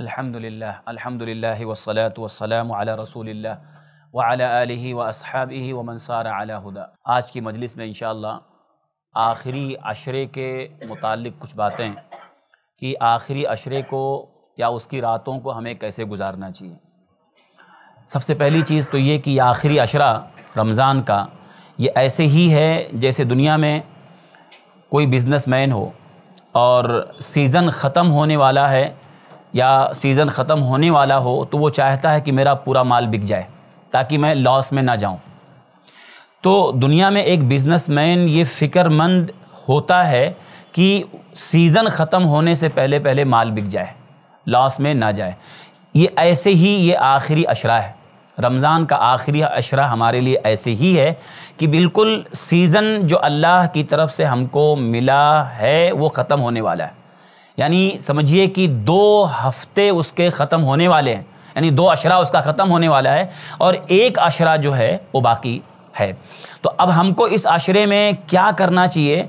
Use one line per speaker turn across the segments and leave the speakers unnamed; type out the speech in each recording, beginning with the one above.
अल्हम्दुलिल्लाह अल्हम्दुलिल्लाह वसलात वसलाम अला रसूलिल्लाह व अला आलिही व अस्हाबिहि व मनसारा अला हुदा आज की मजलिस में इंशाल्लाह आखिरी अशरे के मुतालिक कुछ बातें कि आखिरी अशरे को या उसकी रातों को हमें कैसे गुजारना चाहिए सबसे पहली चीज़ तो ये कि आखिरी अशरा रमज़ान का ये ऐसे ही है जैसे दुनिया में कोई बिजनेसमैन हो और सीज़न ख़त्म होने वाला है या सीज़न ख़त्म होने वाला हो तो वो चाहता है कि मेरा पूरा माल बिक जाए ताकि मैं लॉस में ना जाऊं तो दुनिया में एक बिजनेसमैन ये फ़िक्रमंद होता है कि सीज़न ख़त्म होने से पहले पहले माल बिक जाए लॉस में ना जाए ये ऐसे ही ये आखिरी अशरा है रमज़ान का आखिरी अशरा हमारे लिए ऐसे ही है कि बिल्कुल सीज़न जो अल्लाह की तरफ से हमको मिला है वो ख़त्म होने वाला है यानी समझिए कि दो हफ्ते उसके ख़त्म होने वाले हैं यानी दो अशरा उसका ख़त्म होने वाला है और एक अशरा जो है वो बाकी है तो अब हमको इस आशरे में क्या करना चाहिए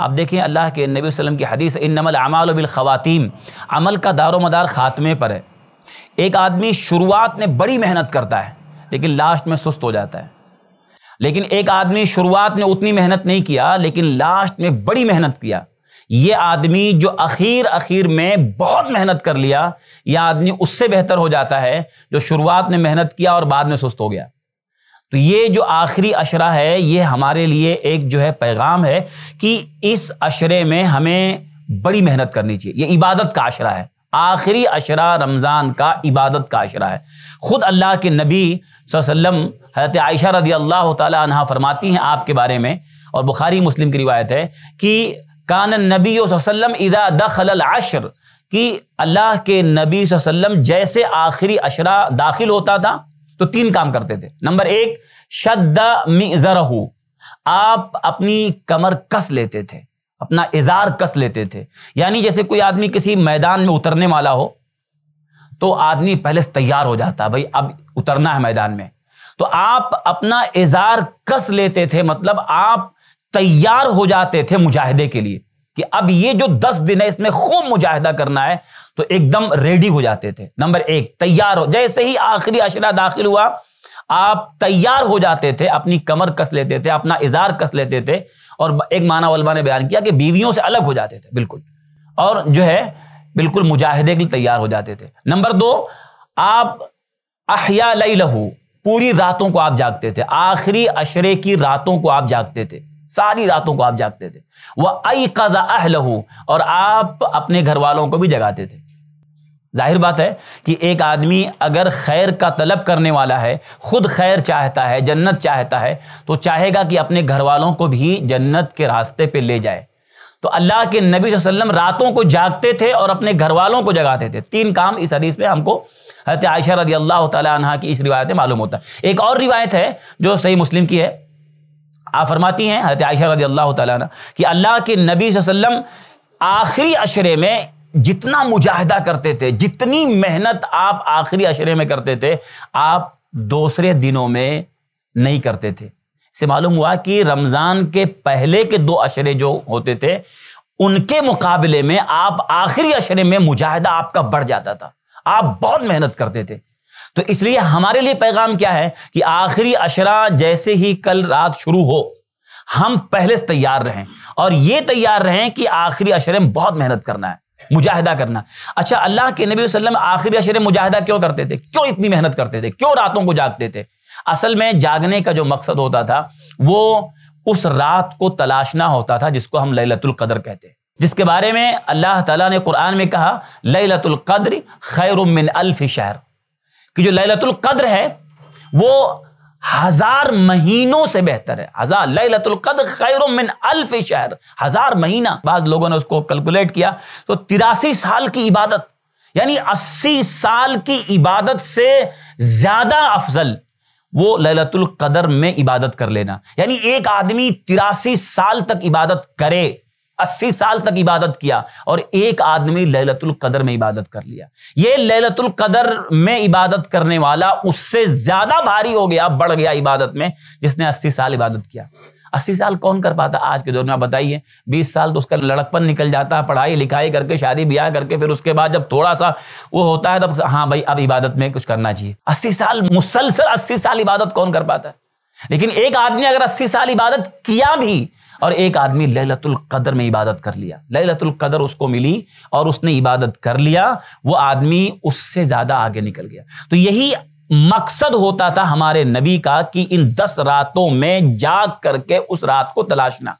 आप देखें अल्लाह के नबी वसल्लम की हदीस इन नमल अमाल अमल का दारो मदार ख़ात्मे पर है एक आदमी शुरुआत में बड़ी मेहनत करता है लेकिन लास्ट में सुस्त हो जाता है लेकिन एक आदमी शुरुआत में उतनी मेहनत नहीं किया लेकिन लास्ट में बड़ी मेहनत किया ये आदमी जो अखीर अखीर में बहुत मेहनत कर लिया यह आदमी उससे बेहतर हो जाता है जो शुरुआत में मेहनत किया और बाद में सुस्त हो गया तो ये जो आखिरी अशरा है ये हमारे लिए एक जो है पैगाम है कि इस अशरे में हमें बड़ी मेहनत करनी चाहिए ये इबादत का अशरा है आखिरी अशरा रमज़ान का इबादत का अशरा है ख़ुद अल्लाह के नबी वसल्लम हजरत आयशा रदी अल्लाह तहा फरमाती हैं आपके बारे में और बुखारी मुस्लिम की रिवायत है कि कान नबी वसल्लम इदा दखल अशर कि अल्लाह के नबी वसल्लम जैसे आखिरी अशरा दाखिल होता था तो तीन काम करते थे नंबर एक शद्दा मिजरहू आप अपनी कमर कस लेते थे अपना इजार कस लेते थे यानी जैसे कोई आदमी किसी मैदान में उतरने वाला हो तो आदमी पहले से तैयार हो जाता है भाई अब उतरना है मैदान में तो आप अपना इजार कस लेते थे मतलब आप तैयार हो जाते थे मुजाहिदे के लिए कि अब ये जो दस दिन है इसमें खूब मुजाहिदा करना है तो एकदम रेडी हो जाते थे नंबर एक तैयार हो जैसे ही आखिरी अशरा दाखिल हुआ आप तैयार हो जाते थे अपनी कमर कस लेते थे अपना इजार कस लेते थे और एक माना वलमा ने बयान किया कि बीवियों से अलग हो जाते थे बिल्कुल और जो है बिल्कुल मुजाहिदे के लिए तैयार हो जाते थे नंबर दो आप अहिया लहू पूरी रातों को आप जागते थे आखिरी अशरे की रातों को आप जागते थे सारी रातों को आप जागते थे वह आई कदा और आप अपने घर वालों को भी जगाते थे जाहिर बात है कि एक आदमी अगर खैर का तलब करने वाला है खुद खैर चाहता है जन्नत चाहता है तो चाहेगा कि अपने घर वालों को भी जन्नत के रास्ते पे ले जाए तो अल्लाह के नबी वसल्लम रातों को जागते थे और अपने घर वालों को जगाते थे तीन काम इस हदीस में हमको हजरत आयशा रदी अल्लाह तला की इस रिवायत में मालूम होता है एक और रिवायत है जो सही मुस्लिम की है आप फरमाती हैं हजरत आयशा रजी अल्लाह कि अल्लाह के नबी वसम आखिरी अशरे में जितना मुजाहिदा करते थे जितनी मेहनत आप आखिरी अशरे में करते थे आप दूसरे दिनों में नहीं करते थे से मालूम हुआ कि रमज़ान के पहले के दो अशरे जो होते थे उनके मुकाबले में आप आखिरी अशरे में मुजाहिदा आपका बढ़ जाता था आप बहुत मेहनत करते थे तो इसलिए हमारे लिए पैगाम क्या है कि आखिरी अशरा जैसे ही कल रात शुरू हो हम पहले से तैयार रहें और ये तैयार रहें कि आखिरी अशरे में बहुत मेहनत करना है मुजाहिदा करना अच्छा अल्लाह के नबी वसल्लम आखिरी अशरे मुजाहिदा क्यों करते थे क्यों इतनी मेहनत करते थे क्यों रातों को जागते थे असल में जागने का जो मकसद होता था वो उस रात को तलाशना होता था जिसको हम ललतुल कदर कहते हैं जिसके बारे में अल्लाह ताला ने कुरान में कहा ललतुल कद्र खैर मिन अल्फ शहर कि जो लैलतुल कद्र है वो हजार महीनों से बेहतर है हजार लैलतुल कद्र खैर मिन अल्फ शहर हजार महीना बाद लोगों ने उसको कैलकुलेट किया तो तिरासी साल की इबादत यानी अस्सी साल की इबादत से ज्यादा अफजल वो ललतुल कदर में इबादत कर लेना यानी एक आदमी तिरासी साल तक इबादत करे अस्सी साल तक इबादत किया और एक आदमी ललतुल कदर में इबादत कर लिया ये ललतुल कदर में इबादत करने वाला उससे ज्यादा भारी हो गया बढ़ गया इबादत में जिसने अस्सी साल इबादत किया अस्सी साल कौन कर पाता आज के दौर में आप बताइए बीस साल तो उसका लड़कपन निकल जाता है पढ़ाई लिखाई करके शादी ब्याह करके फिर उसके बाद जब थोड़ा सा वो होता है तब हाँ भाई अब इबादत में कुछ करना चाहिए अस्सी साल मुसलसल अस्सी साल इबादत कौन कर पाता है लेकिन एक आदमी अगर अस्सी साल इबादत किया भी और एक आदमी लहलतुल कदर में इबादत कर लिया लहलतुल कदर उसको मिली और उसने इबादत कर लिया वो आदमी उससे ज़्यादा आगे निकल गया तो यही मकसद होता था हमारे नबी का कि इन दस रातों में जाग करके उस रात को तलाशना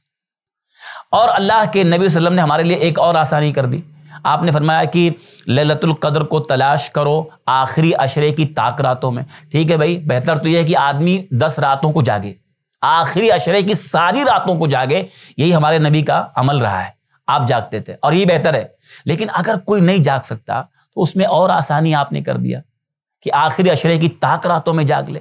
और अल्लाह के नबी वसल्लम ने हमारे लिए एक और आसानी कर दी आपने फरमाया कि ललतुल कदर को तलाश करो आखिरी अशरे की ताक रातों में ठीक है भाई बेहतर तो यह है कि आदमी दस रातों को जागे आखिरी अशरे की सारी रातों को जागे यही हमारे नबी का अमल रहा है आप जागते थे और ये बेहतर है लेकिन अगर कोई नहीं जाग सकता तो उसमें और आसानी आपने कर दिया कि आखिरी अशरे की ताक रातों में जाग ले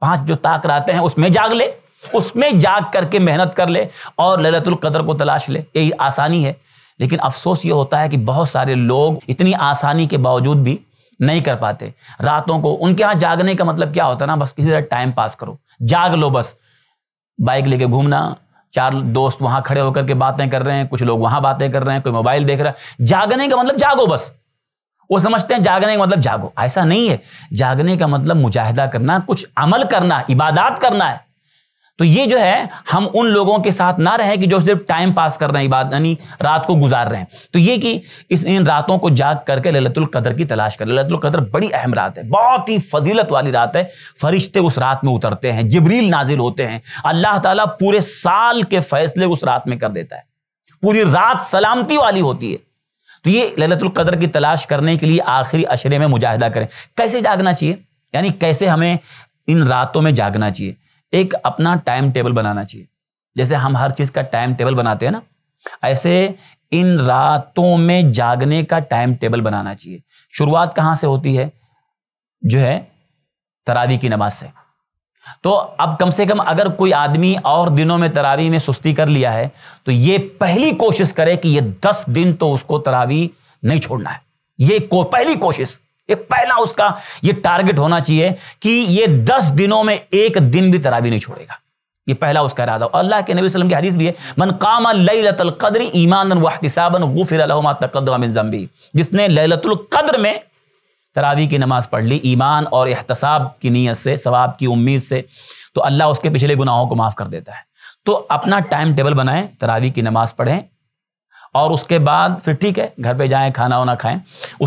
पांच जो ताक रातें हैं उसमें जाग ले उसमें जाग करके मेहनत कर ले और ललतुल कदर को तलाश ले यही आसानी है लेकिन अफसोस ये होता है कि बहुत सारे लोग इतनी आसानी के बावजूद भी नहीं कर पाते रातों को उनके यहाँ जागने का मतलब क्या होता है ना बस किसी तरह टाइम पास करो जाग लो बस बाइक लेके घूमना चार दोस्त वहां खड़े होकर के बातें कर रहे हैं कुछ लोग वहां बातें कर रहे हैं कोई मोबाइल देख रहा है जागने का मतलब जागो बस वो समझते हैं जागने का मतलब जागो ऐसा नहीं है जागने का मतलब मुजाहिदा करना कुछ अमल करना इबादत करना है तो ये जो है हम उन लोगों के साथ ना रहें कि जो सिर्फ टाइम पास कर रहे हैं बात यानी रात को गुजार रहे हैं तो ये कि इस इन रातों को जाग करके ललतुल कदर की तलाश करें ललतुल कदर बड़ी अहम रात है बहुत ही फजीलत वाली रात है फरिश्ते उस रात में उतरते हैं जबरील नाजिल होते हैं अल्लाह ताला पूरे साल के फैसले उस रात में कर देता है पूरी रात सलामती वाली होती है तो ये ललतुल कदर की तलाश करने के लिए आखिरी अशरे में मुजाहिदा करें कैसे जागना चाहिए यानी कैसे हमें इन रातों में जागना चाहिए एक अपना टाइम टेबल बनाना चाहिए जैसे हम हर चीज़ का टाइम टेबल बनाते हैं ना ऐसे इन रातों में जागने का टाइम टेबल बनाना चाहिए शुरुआत कहां से होती है जो है तरावी की नमाज से तो अब कम से कम अगर कोई आदमी और दिनों में तरावी में सुस्ती कर लिया है तो ये पहली कोशिश करे कि ये दस दिन तो उसको तरावी नहीं छोड़ना है ये को, पहली कोशिश ये पहला उसका ये टारगेट होना चाहिए कि ये दस दिनों में एक दिन भी तरावी नहीं छोड़ेगा ये पहला उसका इरादा और अल्लाह के नबी वसल्लम की हदीस भी है मन काम लैलतुल कद्र ईमान वहतिसाबन गुफिर लहुमा तकद्दम ज़म्बी जिसने लैलतुल कद्र में तरावी की नमाज पढ़ ली ईमान और एहतसाब की नीयत से सवाब की उम्मीद से तो अल्लाह उसके पिछले गुनाहों को माफ़ कर देता है तो अपना टाइम टेबल बनाएं तरावी की नमाज पढ़ें और उसके बाद फिर ठीक है घर पे जाएं खाना वाना खाएं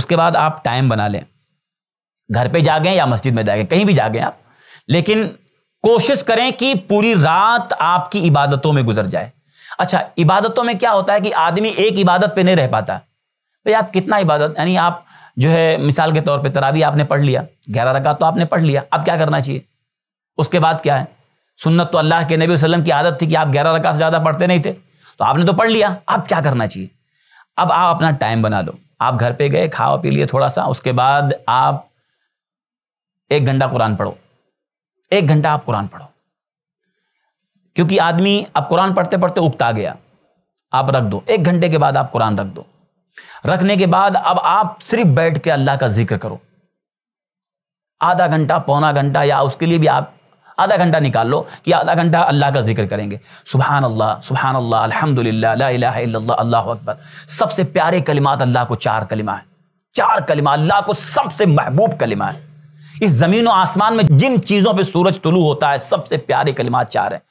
उसके बाद आप टाइम बना लें घर पे गए या मस्जिद में जागे कहीं भी जागे आप लेकिन कोशिश करें कि पूरी रात आपकी इबादतों में गुजर जाए अच्छा इबादतों में क्या होता है कि आदमी एक इबादत पे नहीं रह पाता भाई आप कितना इबादत यानी आप जो है मिसाल के तौर पे तरावी आपने पढ़ लिया ग्यारह रकात तो आपने पढ़ लिया अब क्या करना चाहिए उसके बाद क्या है सुन्नत तो अल्लाह के नबी वसल्लम की आदत थी कि आप ग्यारह रकात से ज़्यादा पढ़ते नहीं थे तो आपने तो पढ़ लिया अब क्या करना चाहिए अब आप अपना टाइम बना लो आप घर पे गए खाओ पी लिए थोड़ा सा उसके बाद आप एक घंटा कुरान पढ़ो एक घंटा आप कुरान पढ़ो क्योंकि आदमी अब कुरान पढ़ते पढ़ते उगता गया आप रख दो एक घंटे के बाद आप कुरान रख दो रखने के बाद अब आप सिर्फ बैठ के अल्लाह का जिक्र करो आधा घंटा पौना घंटा या उसके लिए भी आप आधा घंटा निकाल लो कि आधा घंटा अल्लाह का जिक्र करेंगे सुबहान अल्लाह सुबहान अल्लाह अलहमदिल्ला अल्लाह अकबर सबसे प्यारे कलिमात अल्लाह को चार कलिमा है चार कलिमा अल्लाह को सबसे महबूब कलिमा है इस जमीन और आसमान में जिन चीजों पर सूरज तुलू होता है सबसे प्यारे कलिमात चार हैं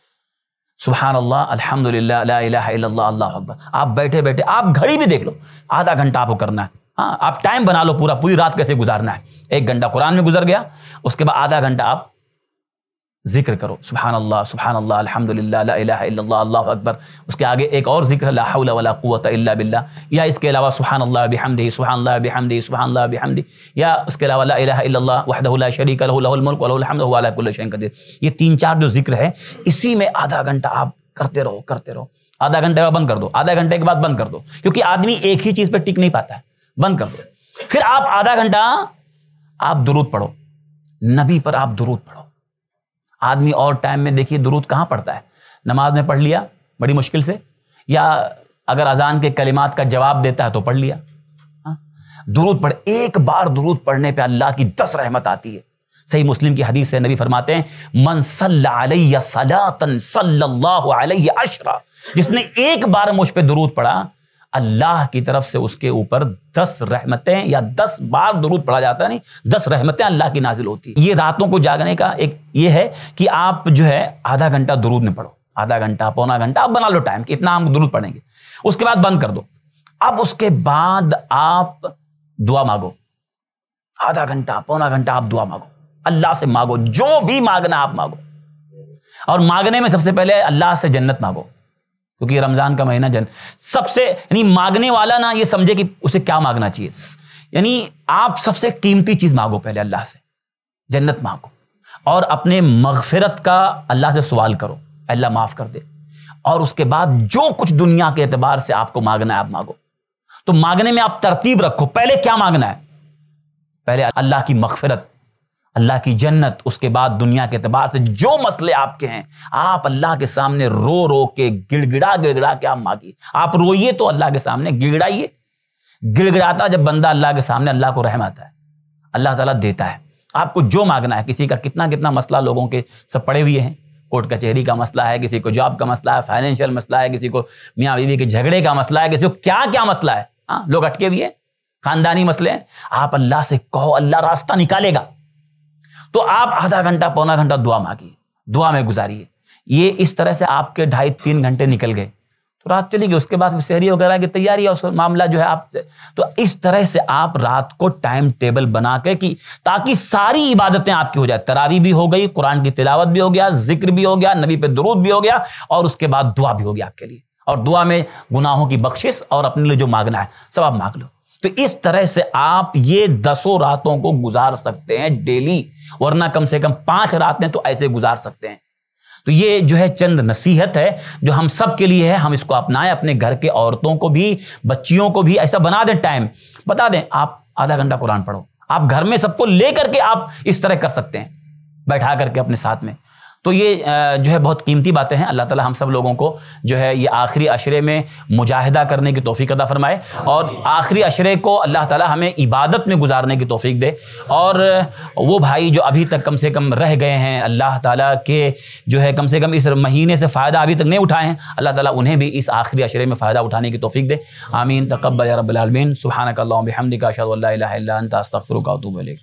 सुबहान अल्लाह अलहमदिल्ला अल्लाह आप बैठे बैठे आप घड़ी भी देख लो आधा घंटा आपको करना है हाँ आप टाइम बना लो पूरा पूरी रात कैसे गुजारना है एक घंटा कुरान में गुजर गया उसके बाद आधा घंटा आप जिक्र करो सुबहान अल्लाह सुबहान अल्लाह अलहमदिल्ला अल्लाह अकबर उसके आगे एक और जिक्र लाहौलावत बिल्ला या इसके अलावा सुबहान अल्लाह बिहमदी सुबहान अल्लाह बिहमदी सुबहान अल्लाह बिहमदी या उसके अलावा ला शरीक अलहमदुल्शन ये तीन चार जो जिक्र है इसी में आधा घंटा आप करते रहो करते रहो आधा घंटे का बंद कर दो आधा घंटे के बाद बंद कर दो क्योंकि आदमी एक ही चीज़ पर टिक नहीं पाता बंद कर दो फिर आप आधा घंटा आप दुरुद पढ़ो नबी पर आप दुरूद पढ़ो आदमी और टाइम में देखिए दुरूद कहाँ पढ़ता है नमाज में पढ़ लिया बड़ी मुश्किल से या अगर अजान के कलिमात का जवाब देता है तो पढ़ लिया हाँ? दुरूद पढ़ एक बार दुरूद पढ़ने पे अल्लाह की दस रहमत आती है सही मुस्लिम की हदीस है नबी फरमाते हैं मन सल्ला सलातन सल्लल्लाहु अशरा जिसने एक बार मुझ पर दुरूद पढ़ा अल्लाह की तरफ से उसके ऊपर दस रहमतें या दस बार दरूद पढ़ा जाता है नहीं दस रहमतें अल्लाह की नाजिल होती है ये रातों को जागने का एक ये है कि आप जो है आधा घंटा दरूद में पढ़ो आधा घंटा पौना घंटा आप बना लो टाइम कि इतना हम दरूद पढ़ेंगे उसके बाद बंद कर दो अब उसके बाद आप दुआ मांगो आधा घंटा पौना घंटा आप दुआ मांगो अल्लाह से मांगो जो भी मांगना आप मांगो और मांगने में सबसे पहले अल्लाह से जन्नत मांगो क्योंकि रमज़ान का महीना जन सबसे यानी मांगने वाला ना ये समझे कि उसे क्या मांगना चाहिए यानी आप सबसे कीमती चीज़ मांगो पहले अल्लाह से जन्नत मांगो और अपने मगफिरत का अल्लाह से सवाल करो अल्लाह माफ़ कर दे और उसके बाद जो कुछ दुनिया के एतबार से आपको मांगना है आप मांगो तो मांगने में आप तरतीब रखो पहले क्या मांगना है पहले अल्लाह की मगफिरत अल्लाह की जन्नत उसके बाद दुनिया के अतबार से जो मसले आपके हैं आप अल्लाह के सामने रो रो के गिड़गिड़ा गिड़गिड़ा के आप मांगिए आप रोइए तो अल्लाह के सामने गिड़गिड़ाइए गिड़गिड़ाता जब बंदा अल्लाह के सामने अल्लाह को रहम आता है अल्लाह ताला देता है आपको जो मांगना है किसी का कितना कितना मसला लोगों के सब पड़े हुए हैं कोर्ट कचहरी का मसला है किसी को जॉब का मसला है फाइनेंशियल मसला है किसी को मियाँ बीवी के झगड़े का मसला है किसी को क्या क्या मसला है हाँ लोग अटके हुए हैं खानदानी मसले हैं आप अल्लाह से कहो अल्लाह रास्ता निकालेगा तो आप आधा घंटा पौना घंटा दुआ मांगिए दुआ में गुजारिए ये इस तरह से आपके ढाई तीन घंटे निकल गए तो रात चली गई उसके बाद शहरी वगैरह की तैयारी और मामला जो है आप तो इस तरह से आप रात को टाइम टेबल बना के कि ताकि सारी इबादतें आपकी हो जाए तरावी भी हो गई कुरान की तिलावत भी हो गया जिक्र भी हो गया नबी पे दरूद भी हो गया और उसके बाद दुआ भी हो गया आपके लिए और दुआ में गुनाहों की बख्शिश और अपने लिए जो मांगना है सब आप मांग लो तो इस तरह से आप ये दसों रातों को गुजार सकते हैं डेली वरना कम से कम पांच रातें तो ऐसे गुजार सकते हैं तो ये जो है चंद नसीहत है जो हम सब के लिए है हम इसको अपनाएं अपने घर के औरतों को भी बच्चियों को भी ऐसा बना दें टाइम बता दें आप आधा घंटा कुरान पढ़ो आप घर में सबको लेकर के आप इस तरह कर सकते हैं बैठा करके अपने साथ में तो ये जो है बहुत कीमती बातें हैं अल्लाह ताला हम सब लोगों को जो है ये आखिरी अशरे में मुजाहिदा करने की तोफ़ी अदा फरमाए और आखिरी अशरे को अल्लाह ताला हमें इबादत में गुजारने की तोफ़ी दे और वो भाई जो अभी तक कम से कम रह गए हैं अल्लाह ताला के जो है कम से कम इस महीने से फ़ायदा अभी तक नहीं उठाए हैं अल्लाह ताली उन्हें भी इस आखिरी अशरे में फ़ायदा उठाने की तोफ़ी दे आमीन तकबल रबालमीन सुबहानक हमदिका शाह तस्तफ़र